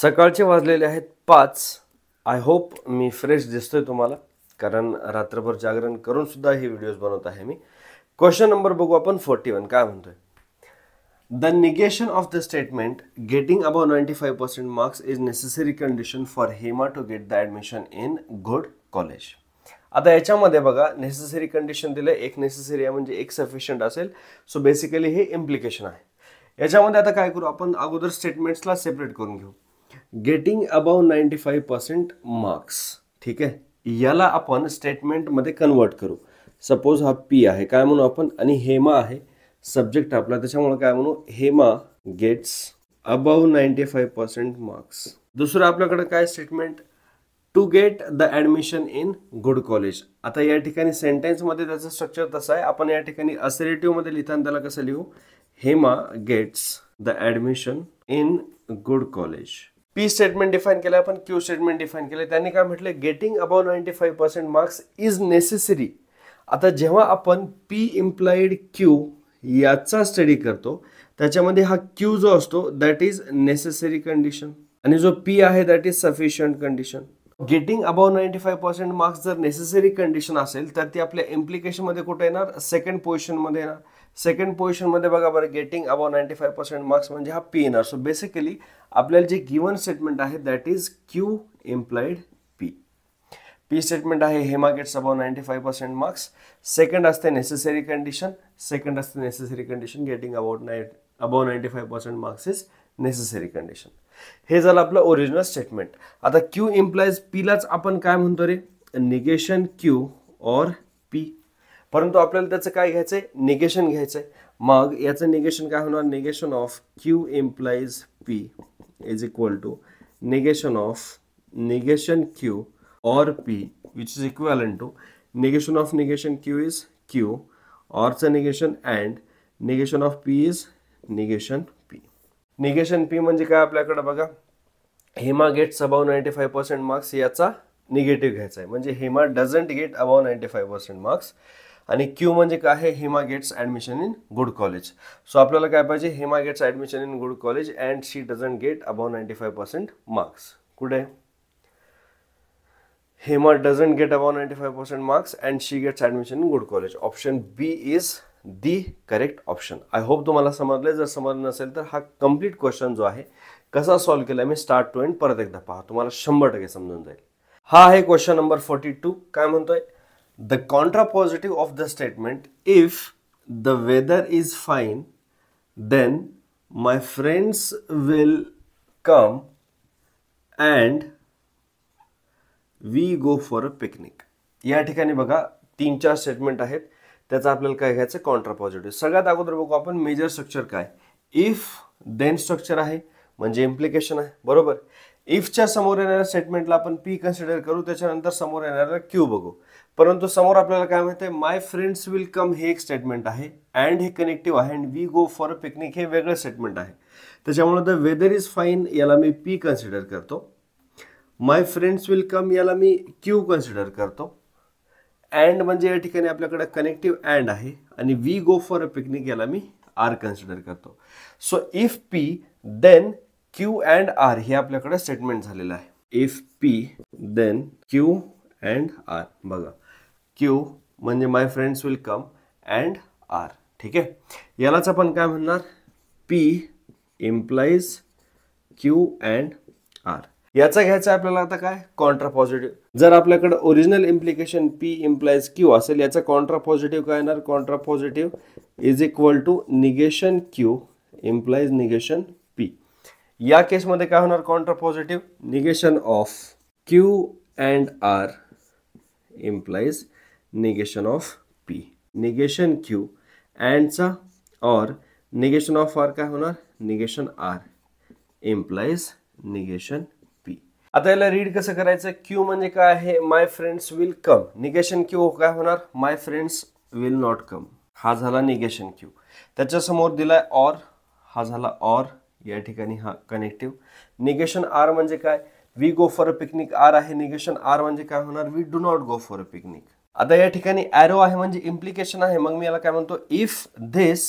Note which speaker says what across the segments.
Speaker 1: सकाळचे वाजलेले आहेत पाच आय होप मी फ्रेश दिसतोय तुम्हाला कारण रात्रभर जागरण करून सुद्धा हे व्हिडिओज बनवत आहे मी क्वेश्चन नंबर बघू आपण फोर्टी वन काय म्हणतोय the negation of the statement getting above ninety five percent marks is necessary condition for Hema to get the admission in good college आता याच्यामध्ये बघा नेसेसरी कंडिशन दिलं एक नेसेसरी आहे म्हणजे एक सफिशियंट असेल सो बेसिकली हे इम्प्लिकेशन आहे याच्यामध्ये आता काय करू आपण अगोदर स्टेटमेंट्सला सेपरेट करून घेऊ getting above ninety five percent marks ठीक आहे याला आपण स्टेटमेंटमध्ये कन्वर्ट करू सपोज हा पी आहे काय म्हणू आपण आणि हेमा आहे सब्जेक्ट आपला त्याच्यामुळे काय म्हणू Hema gets above ninety five percent marks दुसरं आपल्याकडे काय statement to get the admission in good college आता या ठिकाणी सेंटेन्समध्ये त्याचं स्ट्रक्चर तसं आहे आपण या ठिकाणी असेरेटिव्हमध्ये लिहिताना त्याला कसं लिहू Hema gets the admission in good college P statement define केलं आपण क्यू स्टेटमेंट डिफाईन केलं त्यांनी काय म्हटलं getting above ninety five percent marks is necessary आता जेव्हा आपण पी इम्प्लॉईड क्यू याचा स्टडी करतो त्याच्यामध्ये हा क्यू जो असतो दॅट इज नेसेसरी कंडिशन आणि जो पी आहे that is sufficient condition getting above ninety five percent marks जर नेसेसरी कंडिशन असेल तर ती आपल्या इम्प्लिकेशनमध्ये कुठे येणार सेकंड पोझिशनमध्ये येणार सेकंड पोझिशनमध्ये बघा बरं getting above ninety five percent marks म्हणजे हा पी येणार सो बेसिकली आपल्याला जे गिवन स्टेटमेंट आहे that is Q employed P P statement आहे Hema gets above ninety five percent marks second असते नेसेसरी कंडिशन सेकंड असते necessary condition getting about night above ninety five percent marks is necessary condition हे झालं आपलं original statement आता Q implies पीलाच आपण काय म्हणतो रे निगेशन क्यू ऑर पी परंतु आपल्याला त्याचं काय घ्यायचं आहे निगेशन घ्यायचं आहे मग याचं निगेशन काय होणार negation of Q implies P is equal to negation of negation Q or P which is equivalent to negation of negation Q is Q ऑरचं negation and negation of P is negation negation P म्हणजे काय आपल्याकडे बघा Hema gets above ninety five percent marks याचा negative घ्यायचा आहे म्हणजे Hema doesn't get above ninety five percent marks आणि क्यू म्हणजे काय आहे Hema gets admission in good college so आपल्याला काय पाहिजे Hema gets admission in good college and she doesn't get above ninety five percent marks कुठे Hema doesn't get above ninety five percent marks and she gets admission in good college option B is the correct option I hope तुम्हाला समजलं जर समजलं नसेल तर हा complete question जो आहे कसा सॉल्व्ह केला मी स्टार्ट टू एंड परत एकदा पहा तुम्हाला शंभर टक्के समजून जाईल हा आहे क्वेश्चन नंबर फोर्टी टू काय म्हणतोय the contrapositive of the statement if the weather is fine then my friends will come and we go for a picnic या ठिकाणी बघा तीन चार स्टेटमेंट आहेत त्याचा आपल्याला काय घ्यायचं कॉन्ट्रा पॉझिटिव्ह सगळ्यात अगोदर बघू आपण मेजर स्ट्रक्चर काय इफ देन स्ट्रक्चर आहे म्हणजे इम्प्लिकेशन आहे बरोबर इफच्या समोर येणाऱ्या स्टेटमेंटला आपण पी कन्सिडर करू त्याच्यानंतर समोर येणाऱ्या क्यू बघू परंतु समोर आपल्याला काय माहिती आहे माय फ्रेंड्स विल कम हे एक स्टेटमेंट आहे अँड हे कनेक्टिव्ह आहे and we go for a picnic हे वेगळं स्टेटमेंट आहे त्याच्यामुळे द वेदर इज फाईन याला मी पी कन्सिडर करतो माय फ्रेंड्स विल कम याला मी क्यू कन्सिडर करतो अँड म्हणजे या ठिकाणी आपल्याकडे कनेक्टिव्ह अँड आहे आणि we go for a picnic याला मी आर कन्सिडर करतो so if P then Q and R हे आपल्याकडे स्टेटमेंट झालेलं आहे if P then Q and R बघा क्यू म्हणजे my friends will come and R ठीक आहे यालाच आपण काय म्हणणार P implies Q and R याचा घ्यायचा आपल्याला आता काय कॉन्ट्रा पॉझिटिव्ह जर आपल्याकडे original implication P implies Q असेल याचा कॉन्ट्रा पॉझिटिव्ह काय येणार contrapositive is equal to negation Q implies negation P या केसमध्ये काय होणार contrapositive negation of Q and R implies negation of P negation Q अँडचा और निगेशन ऑफ आर काय होणार निगेशन आर इम्प्लाइज निगेशन आता याला read कसं करायचं क्यू म्हणजे काय आहे my friends will come negation Q काय होणार my friends will not come हा झाला निगेशन क्यू त्याच्यासमोर दिलाय ऑर हा झाला ऑर या ठिकाणी हा कनेक्टिव्ह निगेशन आर म्हणजे काय we go for a picnic R आहे निगेशन आर म्हणजे काय होणार we do not go for a picnic आता या ठिकाणी ॲरो आहे म्हणजे इम्प्लिकेशन आहे मग मी याला काय म्हणतो इफ धिस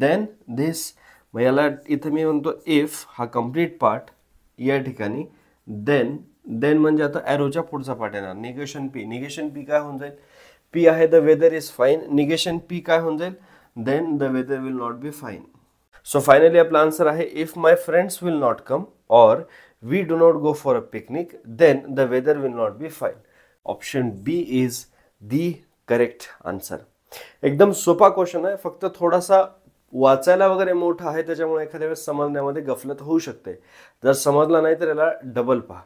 Speaker 1: देन धिस मग याला इथं मी म्हणतो इफ हा कम्प्लीट पार्ट या ठिकाणी देन देन म्हणजे आता ॲरोच्या पुढचा पार्ट येणार निगेशन पी निगेशन पी काय होऊन जाईल पी आहे the weather is fine negation P काय होऊन जाईल then the weather will not be fine so finally आपला आन्सर आहे if my friends will not come or we do not go for a picnic then the weather will not be fine option B is the correct answer एकदम सोपा question आहे फक्त थोडासा वाचायला वगैरे मोठा आहे त्याच्यामुळे एखाद्या वेळेस समजण्यामध्ये गफलत होऊ शकते जर समजला नाही तर याला डबल पहा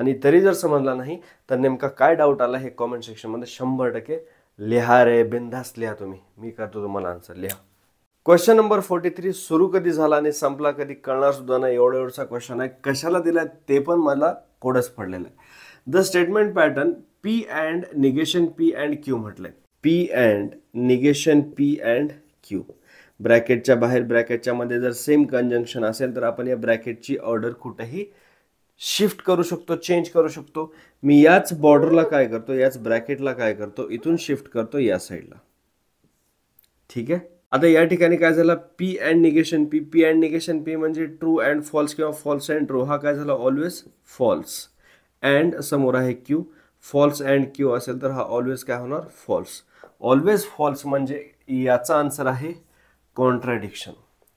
Speaker 1: आणि तरी जर समजला नाही तर नेमका काय डाऊट आला हे कॉमेंट सेक्शनमध्ये शंभर टक्के लिहा रे बिंदास लिहा तुम्ही मी करतो तुम्हाला आन्सर लिहा क्वेश्चन नंबर फोर्टी थ्री सुरू कधी झाला आणि संपला कधी कळणार सुद्धा नाही एवढा एवढचा क्वेश्चन आहे कशाला दिला ते पण मला कोडच पडलेलं आहे the statement pattern P and negation P and Q म्हटलंय P and negation P and Q ब्रॅकेटच्या बाहर ब्रैकेट मध्ये जर सेम कंजंक्शन असेल तर आपण ब्रैकेट की ऑर्डर ही शिफ्ट करू शको चेंज करू शको मी यॉर्डरला का काय करतो याच ब्रॅकेटला काय शिफ्ट करते साइडला ठीक है आता या ठिकाणी P and negation P P and negation P मे ट्रू एंड फॉल्स कि फॉल्स एंड ट्रू हा का ऑलवेज फॉल्स एंड समोर है क्यू फॉल्स एंड क्यू अल तो हा ऑलवेज क्या होना फॉल्स ऑलवेज फॉल्स मजे याचा आन्सर आहे कॉन्ट्रॅडिक्शन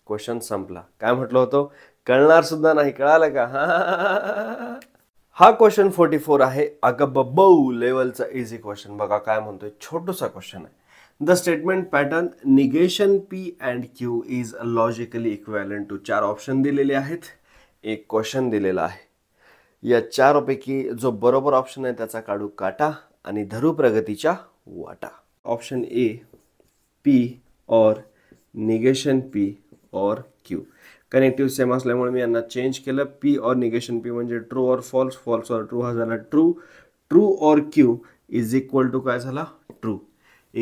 Speaker 1: क्वेश्चन संपला काय म्हटलं होतं कळणार सुद्धा नाही कळालं का हा हा क्वेश्चन फोर्टी फोर आहे अगबबऊ लेवलचा इझी क्वेश्चन बघा काय म्हणतोय छोटसा क्वेश्चन आहे the statement pattern negation P and Q is logically equivalent to चार ऑप्शन दिलेले आहेत एक क्वेश्चन दिलेला आहे या चारपैकी जो बरोबर ऑप्शन आहे त्याचा काढू काटा आणि धरू प्रगतीच्या वाटा option A P or negation P or Q connective same असल्यामुळे मी यांना चेंज केलं पी और निगेशन पी म्हणजे true or false false or true हा झाला true true or Q is equal to काय झाला ट्रू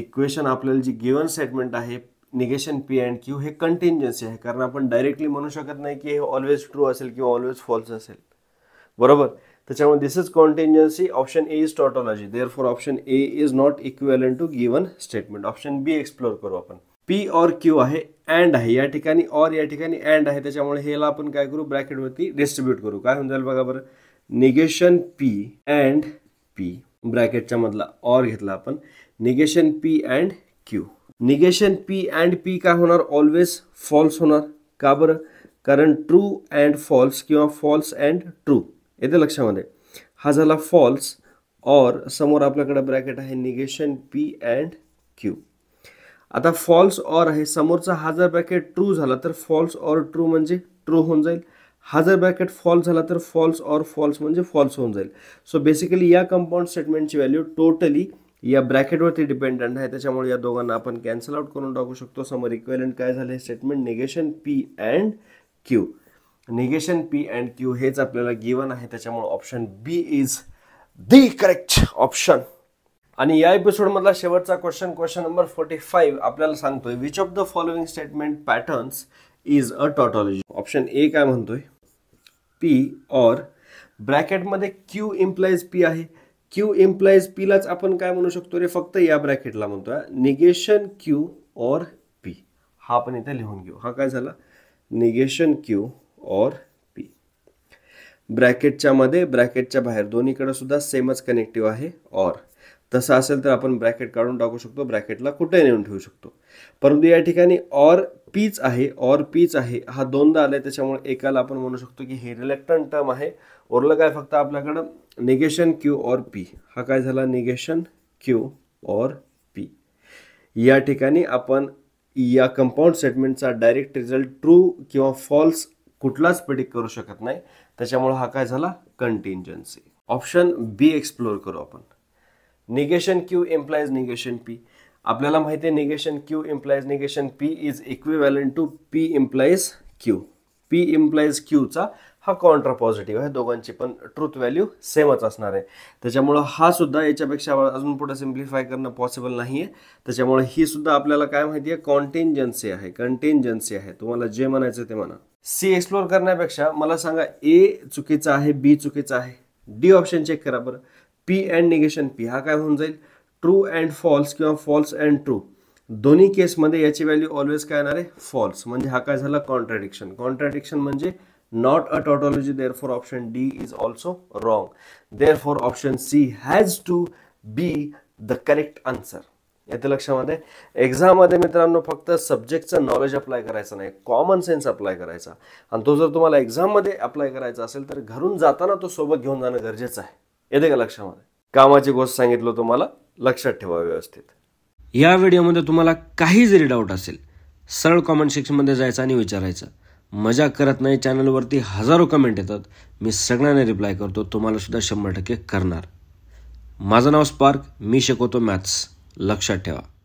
Speaker 1: इक्वेशन आपल्याला जी गिवन स्टेटमेंट आहे निगेशन पी अँड क्यू हे कंटिन्जन्सी आहे कारण आपण डायरेक्टली म्हणू शकत नाही की हे ऑलवेज ट्रू असेल किंवा ऑलवेज फॉल्स असेल बरोबर त्याच्यामुळे this is contingency option A is tautology therefore option A is not equivalent to given statement option B explore करू आपण पी और क्यू आहे अँड आहे या ठिकाणी ऑर या ठिकाणी अँड आहे त्याच्यामुळे हेला आपण काय करू ब्रॅकेटवरती डिस्ट्रीब्यूट करू काय होऊन जाईल बघा बरं निगेशन पी अँड पी ब्रॅकेटच्या मधला ऑर घेतला आपण negation P and Q negation P and P काय होणार ऑलवेज फॉल्स होणार का बरं कारण ट्रू अँड फॉल्स किंवा फॉल्स अँड ट्रू येते लक्षामध्ये हा झाला फॉल्स ऑर समोर आपल्याकडे ब्रॅकेट आहे निगेशन पी अँड क्यू आता फॉल्स ऑर आहे समोरचा हजर ब्रॅकेट ट्रू झाला तर फॉल्स ऑर ट्रू म्हणजे ट्रू होऊन जाईल हा ब्रॅकेट फॉल्स झाला तर फॉल्स ऑर फॉल्स म्हणजे फॉल्स होऊन जाईल सो बेसिकली या कंपाऊंड स्टेटमेंटची व्हॅल्यू टोटली या ब्रॅकेटवरती डिपेंडंट आहे त्याच्यामुळे या दोघांना आपण कॅन्सल आउट करून टाकू शकतो समोर इक्वेलंट काय झालं हे statement negation P and Q negation P and Q हेच आपल्याला गिवन आहे त्याच्यामुळे option B is the correct option आणि या एपिसोडमधला शेवटचा question question number forty five आपल्याला सांगतोय which of the following statement patterns is a tautology option A काय म्हणतोय पी ऑर ब्रॅकेटमध्ये क्यू इम्प्लॉईज पी आहे क्यू इम्प्लॉईज पीलाच आपण काय म्हणू शकतो रे फक्त या ब्रॅकेटला म्हणतोय निगेशन क्यू ऑर पी हा आपण इथे लिहून घेऊ हा काय झाला निगेशन क्यू ऑर पी ब्रॅकेटच्या मध्ये ब्रॅकेटच्या बाहेर दोन्हीकडे सुद्धा सेमच कनेक्टिव्ह आहे और तसं असेल तर आपण ब्रॅकेट काढून टाकू शकतो ब्रॅकेटला कुठे नेऊन ठेवू शकतो परंतु या ठिकाणी ऑर पीच आहे ऑर पीच आहे हा दोनदा आला आहे त्याच्यामुळे एकाला आपण म्हणू शकतो की हे रिलेक्टन टर्म आहे ओरलं काय फक्त आपल्याकडं निगेशन क्यू ऑर पी हा काय झाला निगेशन क्यू ऑर पी या ठिकाणी आपण या कंपाऊंड स्टेटमेंटचा डायरेक्ट रिझल्ट ट्रू किंवा फॉल्स कुठलाच प्रिडिक्ट करू शकत नाही त्याच्यामुळे हा काय झाला कंटिंजन्सी ऑप्शन बी एक्सप्लोर करू आपण negation Q implies negation P आपल्याला माहिती आहे negation Q implies negation P is equivalent to P implies क्यू पी इम्प्लायज क्यूचा हा कॉन्ट्रा पॉझिटिव्ह आहे दोघांची पण ट्रूथ व्हॅल्यू सेमच असणार आहे त्याच्यामुळं हा सुद्धा याच्यापेक्षा अजून पुढे सिम्प्लिफाय करणं पॉसिबल नाही आहे त्याच्यामुळे ही सुद्धा आपल्याला काय माहिती आहे कॉन्टेंजन्सी आहे कंटेंजन्सी आहे तुम्हाला जे म्हणायचं ते म्हणा सी एक्सप्लोर करण्यापेक्षा मला सांगा ए चुकीचं आहे बी चुकीचं आहे डी ऑप्शन चेक करा बरं पी अँड निगेशन पी हा काय होऊन जाईल ट्रू अँड फॉल्स किंवा फॉल्स अँड ट्रू दोन्ही केसमध्ये याची व्हॅल्यू ऑलवेज काय येणार आहे फॉल्स म्हणजे हा काय झाला कॉन्ट्रॅडिक्शन कॉन्ट्रॅडिक्शन म्हणजे not a tautology therefore option D is also wrong therefore option C has to be the correct answer येते लक्षामध्ये एक्झाममध्ये मित्रांनो फक्त सब्जेक्टचं नॉलेज अप्लाय करायचं नाही कॉमन सेन्स अप्लाय करायचा आणि तो जर तुम्हाला एक्झाममध्ये अप्लाय करायचा असेल तर घरून जाताना तो सोबत घेऊन जाणं गरजेचं आहे येते का लक्षामध्ये कामाची गोष्ट सांगितलं तुम्हाला लक्षात ठेवा व्यवस्थित या व्हिडिओमध्ये तुम्हाला काही जरी डाऊट असेल सरळ कॉमेंट सेक्शनमध्ये जायचं आणि विचारायचं मजा करत नाही चॅनलवरती हजारो कमेंट येतात मी सगळ्यांना रिप्लाय करतो तुम्हाला सुद्धा शंभर टक्के करणार माझं नाव स्पार्क मी शिकवतो मॅथ्स लक्षात ठेवा